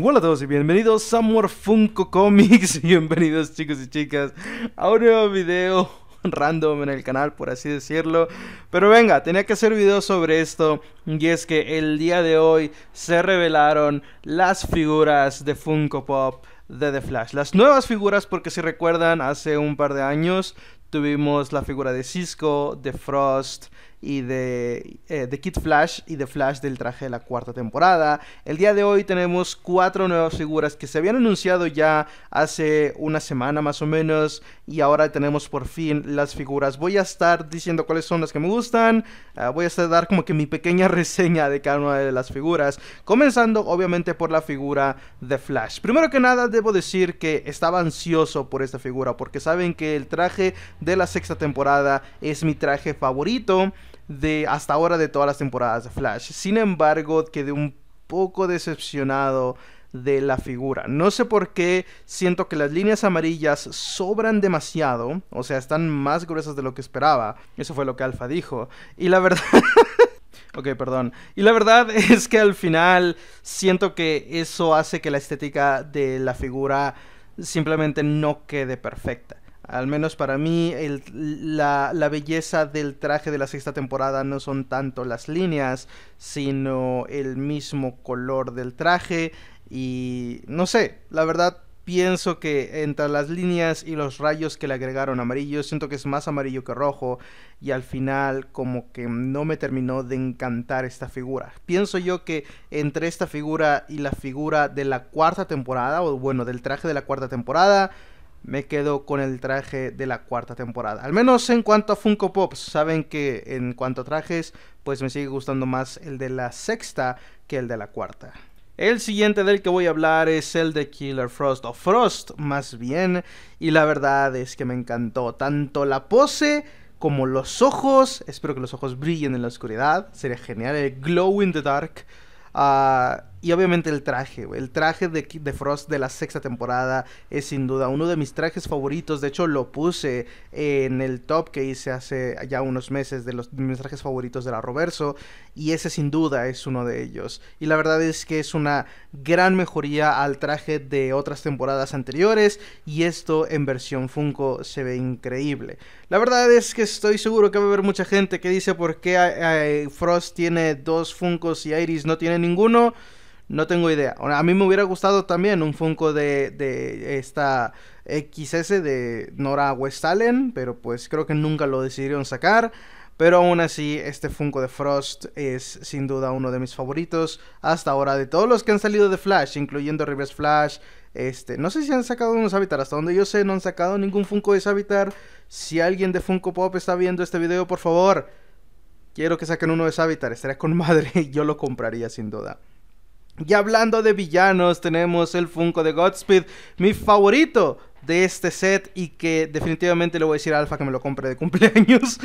Hola a todos y bienvenidos a Funko Comics. Bienvenidos chicos y chicas a un nuevo video random en el canal, por así decirlo. Pero venga, tenía que hacer video sobre esto. Y es que el día de hoy se revelaron las figuras de Funko Pop de The Flash. Las nuevas figuras, porque si recuerdan, hace un par de años tuvimos la figura de Cisco, de Frost, y de, eh, de Kid Flash y de Flash del traje de la cuarta temporada. El día de hoy tenemos cuatro nuevas figuras que se habían anunciado ya hace una semana más o menos y ahora tenemos por fin las figuras. Voy a estar diciendo cuáles son las que me gustan, ah, voy a estar dar como que mi pequeña reseña de cada una de las figuras, comenzando obviamente por la figura de Flash. Primero que nada debo decir que estaba ansioso por esta figura porque saben que el traje de la sexta temporada es mi traje favorito de hasta ahora de todas las temporadas de Flash. Sin embargo, quedé un poco decepcionado de la figura. No sé por qué siento que las líneas amarillas sobran demasiado, o sea, están más gruesas de lo que esperaba. Eso fue lo que Alfa dijo. Y la verdad... ok, perdón. Y la verdad es que al final siento que eso hace que la estética de la figura simplemente no quede perfecta. Al menos para mí, la, la, belleza del traje de la sexta temporada no son tanto las líneas, sino el mismo color del traje. Y no sé, la verdad pienso que entre las líneas y los rayos que le agregaron amarillo, siento que es más amarillo que rojo. Y al final como que no me terminó de encantar esta figura. Pienso yo que entre esta figura y la figura de la cuarta temporada, o bueno, del traje de la cuarta temporada, me quedo con el traje de la cuarta temporada. Al menos en cuanto a Funko Pops, saben que en cuanto a trajes, pues me sigue gustando más el de la sexta que el de la cuarta. El siguiente del que voy a hablar es el de Killer Frost, o Frost más bien, y la verdad es que me encantó tanto la pose como los ojos, espero que los ojos brillen en la oscuridad, sería genial, el glow in the dark. Ah. Y obviamente el traje, El traje de, de Frost de la sexta temporada es sin duda uno de mis trajes favoritos. De hecho, lo puse en el top que hice hace ya unos meses de los mis trajes favoritos de la Roverso. Y ese sin duda es uno de ellos. Y la verdad es que es una gran mejoría al traje de otras temporadas anteriores. Y esto en versión Funko se ve increíble. La verdad es que estoy seguro que va a haber mucha gente que dice por qué eh, eh, Frost tiene dos Funkos y Iris no tiene ninguno. No tengo idea. A mí me hubiera gustado también un Funko de, esta XS de Nora Westallen, pero pues creo que nunca lo decidieron sacar. Pero aún así, este Funko de Frost es sin duda uno de mis favoritos hasta ahora de todos los que han salido de Flash, incluyendo Reverse Flash. Este, no sé si han sacado unos Habitar, hasta donde yo sé no han sacado ningún Funko de Savitar. Si alguien de Funko Pop está viendo este video, por favor, quiero que saquen uno de Savitar. Habitar, estaría con madre, yo lo compraría sin duda. Y hablando de villanos, tenemos el Funko de Godspeed, mi favorito de este set y que definitivamente le voy a decir a Alfa que me lo compre de cumpleaños.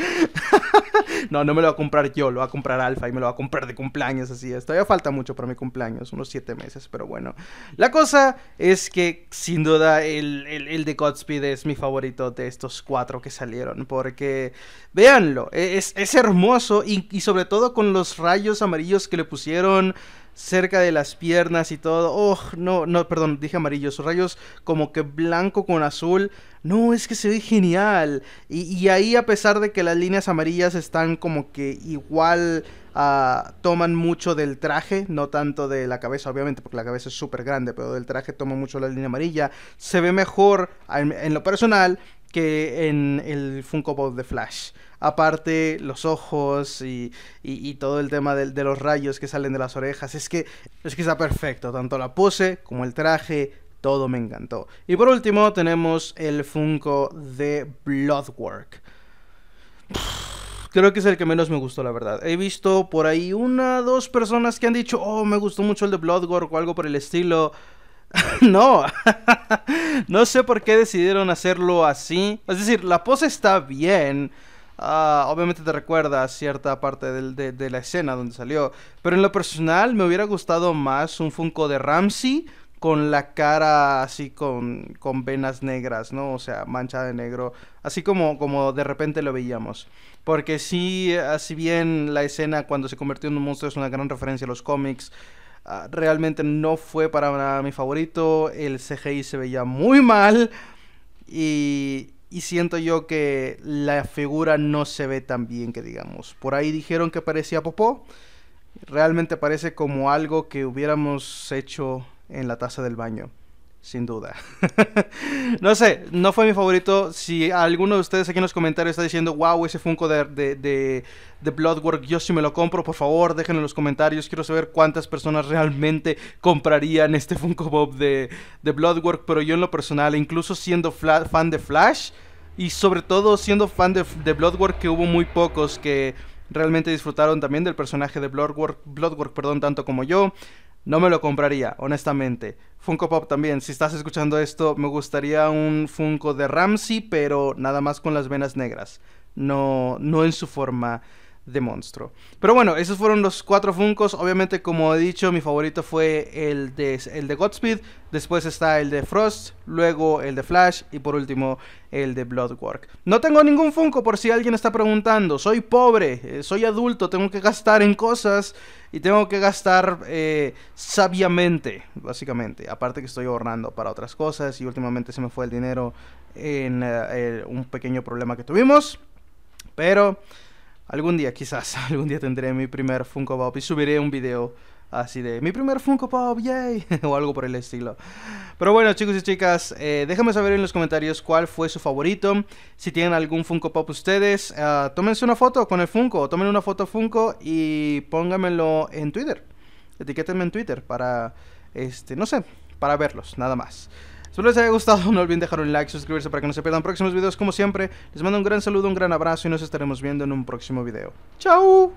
no, no me lo va a comprar yo, lo va a comprar Alfa y me lo va a comprar de cumpleaños, así Todavía falta mucho para mi cumpleaños, unos 7 meses, pero bueno. La cosa es que sin duda el, de Godspeed es mi favorito de estos cuatro que salieron, porque véanlo, e-, es, hermoso y sobre todo con los rayos amarillos que le pusieron cerca de las piernas y todo. Oh, no, no, perdón, dije amarillo. Sus rayos como que blanco con azul. No, es que se ve genial. Y, ahí a pesar de que las líneas amarillas están como que igual ah, toman mucho del traje, no tanto de la cabeza, obviamente, porque la cabeza es súper grande, pero del traje toma mucho la línea amarilla. Se ve mejor en lo personal que en el Funko Pop de Flash. Aparte, los ojos y, todo el tema de, los rayos que salen de las orejas. Es que, es que está perfecto. Tanto la pose como el traje, todo me encantó. Y por último, tenemos el Funko de Bloodwork. Creo que es el que menos me gustó, la verdad. He visto por ahí una, o dos personas que han dicho, oh, me gustó mucho el de Bloodwork o algo por el estilo. no, no sé por qué decidieron hacerlo así. Es decir, la pose está bien. Ah, obviamente te recuerda a cierta parte de, la escena donde salió. Pero en lo personal me hubiera gustado más un Funko de Ramsey con la cara así con, con venas negras, ¿no? O sea, mancha de negro. Así como, como de repente lo veíamos. Porque sí, así bien la escena cuando se convirtió en un monstruo es una gran referencia a los cómics. Ah, realmente no fue para mi favorito. El CGI se veía muy mal. Y, y siento yo que la figura no se ve tan bien que digamos. Por ahí dijeron que parecía popó. Realmente parece como algo que hubiéramos hecho en la taza del baño sin duda. no sé, no fue mi favorito. Si alguno de ustedes aquí en los comentarios está diciendo, wow, ese Funko de, de, Bloodwork, yo si me lo compro, por favor, déjenlo en los comentarios. Quiero saber cuántas personas realmente comprarían este Funko Bob de, de Bloodwork. Pero yo en lo personal, incluso siendo fan de Flash, y sobre todo siendo fan de, de Bloodwork, que hubo muy pocos que realmente disfrutaron también del personaje de Bloodwork, Bloodwork perdón, tanto como yo no me lo compraría, honestamente. Funko Pop también, si estás escuchando esto, me gustaría un Funko de Ramsey, pero nada más con las venas negras. No, no en su forma de monstruo. Pero bueno, esos fueron los cuatro Funcos. Obviamente, como he dicho, mi favorito fue el de, el de Godspeed. Después está el de Frost, luego el de Flash y por último el de Bloodwork. No tengo ningún Funko por si alguien está preguntando. Soy pobre, eh, soy adulto, tengo que gastar en cosas y tengo que gastar eh, sabiamente, básicamente. Aparte que estoy ahorrando para otras cosas y últimamente se me fue el dinero en eh, un pequeño problema que tuvimos. Pero... Algún día, quizás, algún día tendré mi primer Funko Pop y subiré un video así de mi primer Funko Pop, yay, o algo por el estilo. Pero bueno, chicos y chicas, eh, déjenme saber en los comentarios cuál fue su favorito. Si tienen algún Funko Pop ustedes, ah, tómense una foto con el Funko, tomen una foto Funko y póngamelo en Twitter. Etiquétenme en Twitter para, este, no sé, para verlos, nada más. Espero les haya gustado, no olviden dejar un like, suscribirse para que no se pierdan próximos videos como siempre. Les mando un gran saludo, un gran abrazo y nos estaremos viendo en un próximo video. ¡Chao!